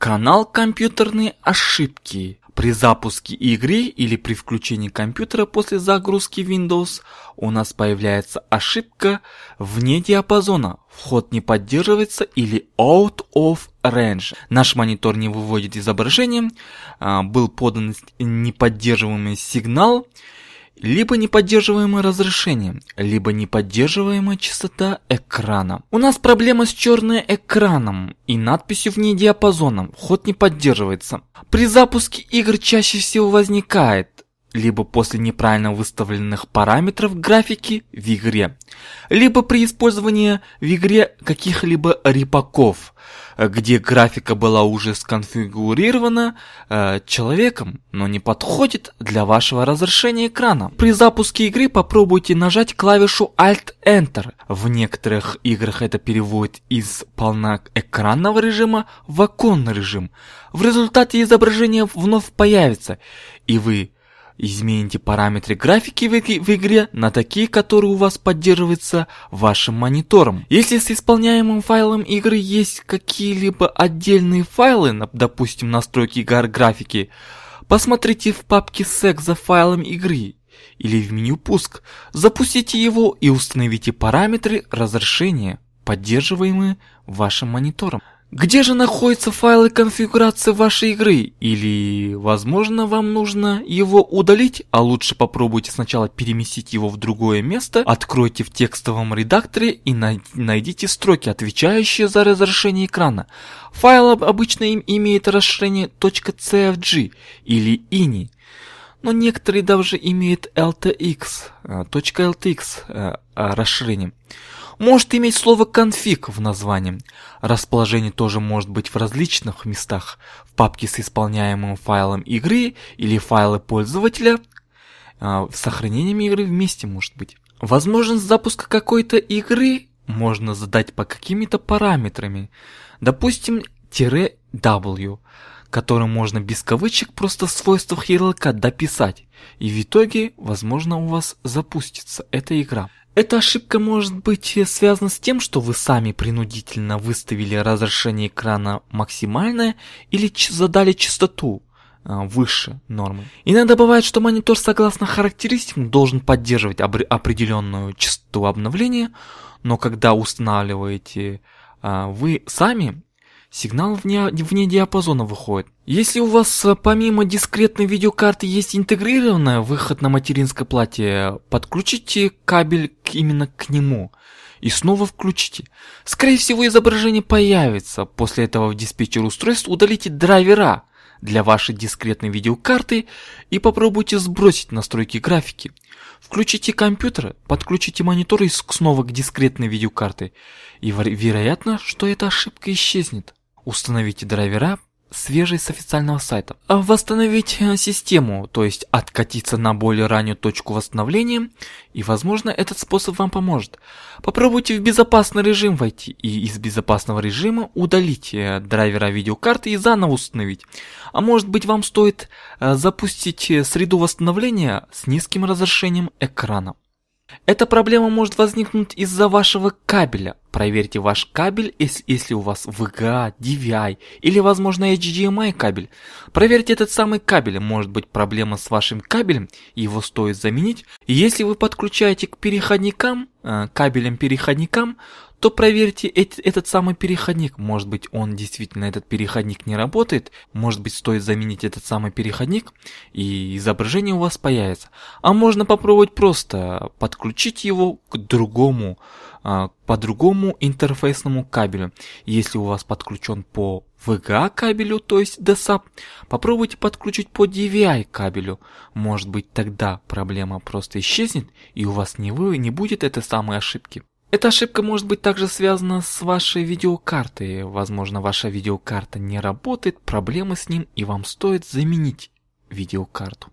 Канал «Компьютерные ошибки». При запуске игры или при включении компьютера после загрузки Windows у нас появляется ошибка «Вне диапазона, вход не поддерживается» или «Out of range». Наш монитор не выводит изображение, а, был подан неподдерживаемый сигнал, либо неподдерживаемое разрешение, либо неподдерживаемая частота экрана. У нас проблема с черным экраном и надписью вне диапазона, вход не поддерживается. При запуске игр чаще всего возникает либо после неправильно выставленных параметров графики в игре, либо при использовании в игре каких-либо репаков, где графика была уже сконфигурирована э, человеком, но не подходит для вашего разрешения экрана. При запуске игры попробуйте нажать клавишу Alt-Enter. В некоторых играх это переводит из полноэкранного режима в оконный режим. В результате изображение вновь появится, и вы Измените параметры графики в, в игре на такие, которые у вас поддерживаются вашим монитором. Если с исполняемым файлом игры есть какие-либо отдельные файлы, допустим настройки графики, посмотрите в папке «Сек» за файлом игры или в меню «Пуск», запустите его и установите параметры разрешения, поддерживаемые вашим монитором. Где же находятся файлы конфигурации вашей игры? Или, возможно, вам нужно его удалить, а лучше попробуйте сначала переместить его в другое место, откройте в текстовом редакторе и найдите строки, отвечающие за разрешение экрана. Файл обычно им имеет расширение .cfg или .ini, но некоторые даже имеют .ltx, э, .ltx э, э, расширение может иметь слово «конфиг» в названии. Расположение тоже может быть в различных местах, в папке с исполняемым файлом игры или файлы пользователя, а, с сохранением игры вместе может быть. Возможность запуска какой-то игры можно задать по какими-то параметрами, допустим, тире W, который можно без кавычек просто в свойствах ярлыка дописать, и в итоге, возможно, у вас запустится эта игра. Эта ошибка может быть э, связана с тем, что вы сами принудительно выставили разрешение экрана максимальное или задали частоту а, выше нормы. Иногда бывает, что монитор согласно характеристикам должен поддерживать определенную частоту обновления, но когда устанавливаете а, вы сами, сигнал вне, вне диапазона выходит. Если у вас э, помимо дискретной видеокарты есть интегрированная выход на материнское платье, подключите кабель именно к нему и снова включите. Скорее всего изображение появится, после этого в диспетчер устройств удалите драйвера для вашей дискретной видеокарты и попробуйте сбросить настройки графики. Включите компьютер, подключите монитор и снова к дискретной видеокарте и вероятно, что эта ошибка исчезнет. Установите драйвера свежий с официального сайта. А восстановить э, систему, то есть откатиться на более раннюю точку восстановления, и возможно этот способ вам поможет. Попробуйте в безопасный режим войти и из безопасного режима удалить э, драйвера видеокарты и заново установить. А может быть вам стоит э, запустить среду восстановления с низким разрешением экрана. Эта проблема может возникнуть из-за вашего кабеля, Проверьте ваш кабель, если у вас VGA, DVI или, возможно, HDMI кабель. Проверьте этот самый кабель, может быть проблема с вашим кабелем, его стоит заменить. Если вы подключаете к переходникам, э, кабелям-переходникам, то проверьте этот самый переходник. Может быть он действительно, этот переходник не работает, может быть стоит заменить этот самый переходник и изображение у вас появится. А можно попробовать просто подключить его к другому, к э, по другому интерфейсному кабелю. Если у вас подключен по VGA кабелю, то есть DSAP, попробуйте подключить по DVI кабелю. Может быть тогда проблема просто исчезнет и у вас не, вы, не будет этой самой ошибки. Эта ошибка может быть также связана с вашей видеокартой. Возможно, ваша видеокарта не работает, проблемы с ним, и вам стоит заменить видеокарту.